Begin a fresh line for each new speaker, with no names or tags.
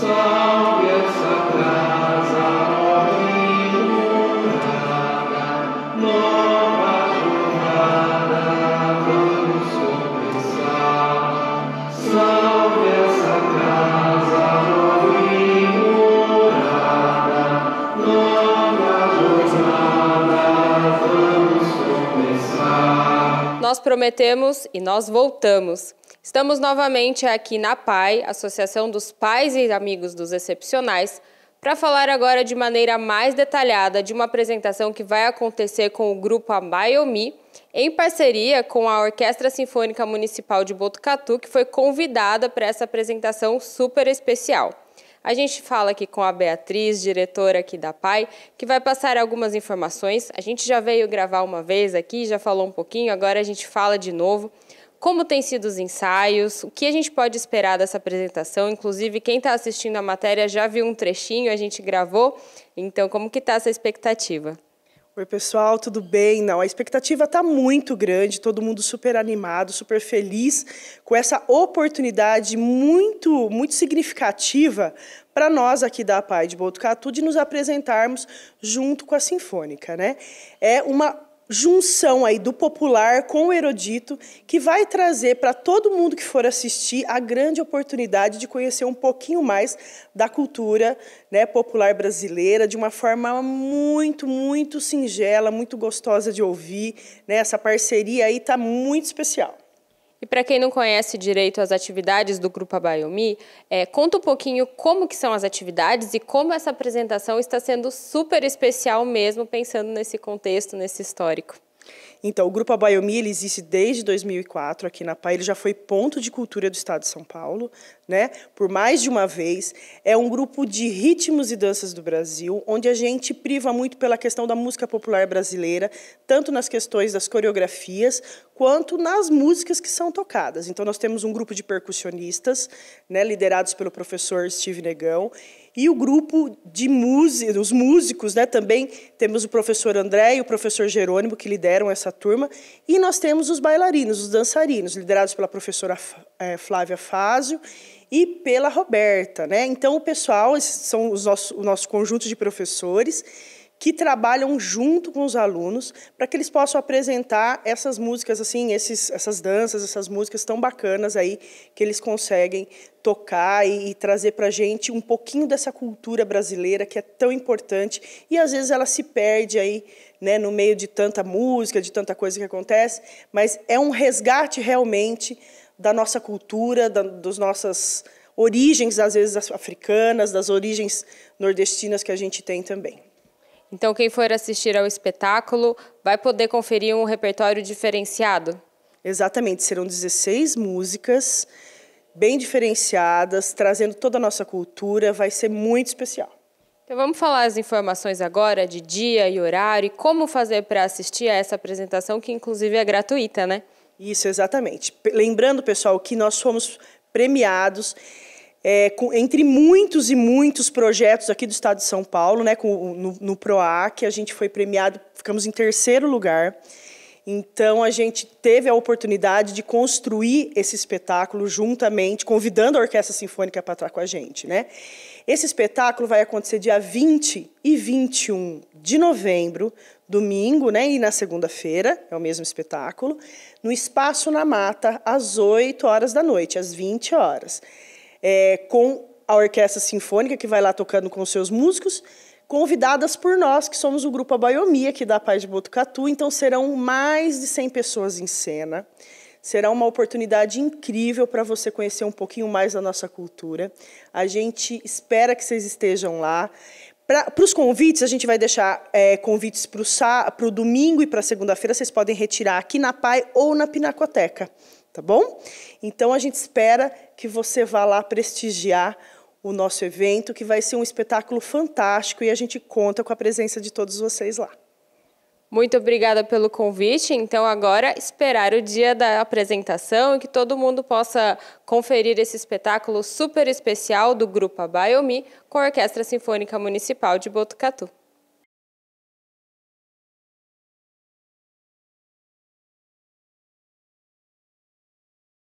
sound.
Nós prometemos e nós voltamos. Estamos novamente aqui na PAI, Associação dos Pais e Amigos dos Excepcionais, para falar agora de maneira mais detalhada de uma apresentação que vai acontecer com o grupo Amayomi, em parceria com a Orquestra Sinfônica Municipal de Botucatu, que foi convidada para essa apresentação super especial. A gente fala aqui com a Beatriz, diretora aqui da PAI, que vai passar algumas informações. A gente já veio gravar uma vez aqui, já falou um pouquinho, agora a gente fala de novo. Como têm sido os ensaios? O que a gente pode esperar dessa apresentação? Inclusive, quem está assistindo a matéria já viu um trechinho, a gente gravou. Então, como que está essa expectativa? Oi,
pessoal, tudo bem? Não, a expectativa está muito grande, todo mundo super animado, super feliz com essa oportunidade muito, muito significativa para nós aqui da PAI de Botucatu de nos apresentarmos junto com a Sinfônica, né? É uma junção aí do popular com o erudito, que vai trazer para todo mundo que for assistir a grande oportunidade de conhecer um pouquinho mais da cultura né, popular brasileira de uma forma muito, muito singela, muito gostosa de ouvir. Né? Essa parceria aí está muito especial.
E para quem não conhece direito as atividades do Grupo Abaiomi, é, conta um pouquinho como que são as atividades e como essa apresentação está sendo super especial mesmo, pensando nesse contexto, nesse histórico.
Então, o Grupo Abaiomi ele existe desde 2004 aqui na PAI, ele já foi ponto de cultura do Estado de São Paulo, né? por mais de uma vez. É um grupo de ritmos e danças do Brasil, onde a gente priva muito pela questão da música popular brasileira, tanto nas questões das coreografias, quanto nas músicas que são tocadas. Então, nós temos um grupo de percussionistas, né, liderados pelo professor Steve Negão, e o grupo de músicos, os músicos, né, também temos o professor André e o professor Jerônimo que lideram essa turma, e nós temos os bailarinos, os dançarinos, liderados pela professora eh, Flávia Fázio e pela Roberta, né? Então o pessoal, esses são os nossos, o nosso conjunto de professores que trabalham junto com os alunos para que eles possam apresentar essas músicas, assim, esses, essas danças, essas músicas tão bacanas aí que eles conseguem tocar e, e trazer para a gente um pouquinho dessa cultura brasileira que é tão importante e às vezes ela se perde aí, né, no meio de tanta música, de tanta coisa que acontece, mas é um resgate realmente da nossa cultura, da, dos nossas origens, às vezes africanas, das origens nordestinas que a gente tem também. Então, quem for assistir ao espetáculo vai poder conferir um repertório diferenciado. Exatamente, serão 16 músicas bem diferenciadas, trazendo toda a nossa cultura, vai ser muito especial.
Então vamos falar as informações agora de dia e horário e como fazer para assistir a essa apresentação que inclusive é gratuita, né? Isso, exatamente. Lembrando,
pessoal, que nós fomos premiados é, com, entre muitos e muitos projetos aqui do Estado de São Paulo, né, com, no, no PROAC, a gente foi premiado, ficamos em terceiro lugar. Então, a gente teve a oportunidade de construir esse espetáculo juntamente, convidando a Orquestra Sinfônica para estar com a gente. Né? Esse espetáculo vai acontecer dia 20 e 21 de novembro, domingo né, e na segunda-feira, é o mesmo espetáculo, no Espaço na Mata, às 8 horas da noite, às 20 horas é, com a orquestra sinfônica que vai lá tocando com seus músicos, convidadas por nós, que somos o grupo Abaiomi que dá Paz de Botucatu, então serão mais de 100 pessoas em cena. Será uma oportunidade incrível para você conhecer um pouquinho mais da nossa cultura. A gente espera que vocês estejam lá. Para os convites, a gente vai deixar é, convites para o domingo e para segunda-feira. Vocês podem retirar aqui na PAI ou na Pinacoteca tá bom? Então a gente espera que você vá lá prestigiar o nosso evento, que vai ser um espetáculo fantástico e a gente conta com a presença de todos vocês lá.
Muito obrigada pelo convite. Então, agora esperar o dia da apresentação e que todo mundo possa conferir esse espetáculo super especial do Grupo Abaiomi com a Orquestra Sinfônica Municipal de Botucatu.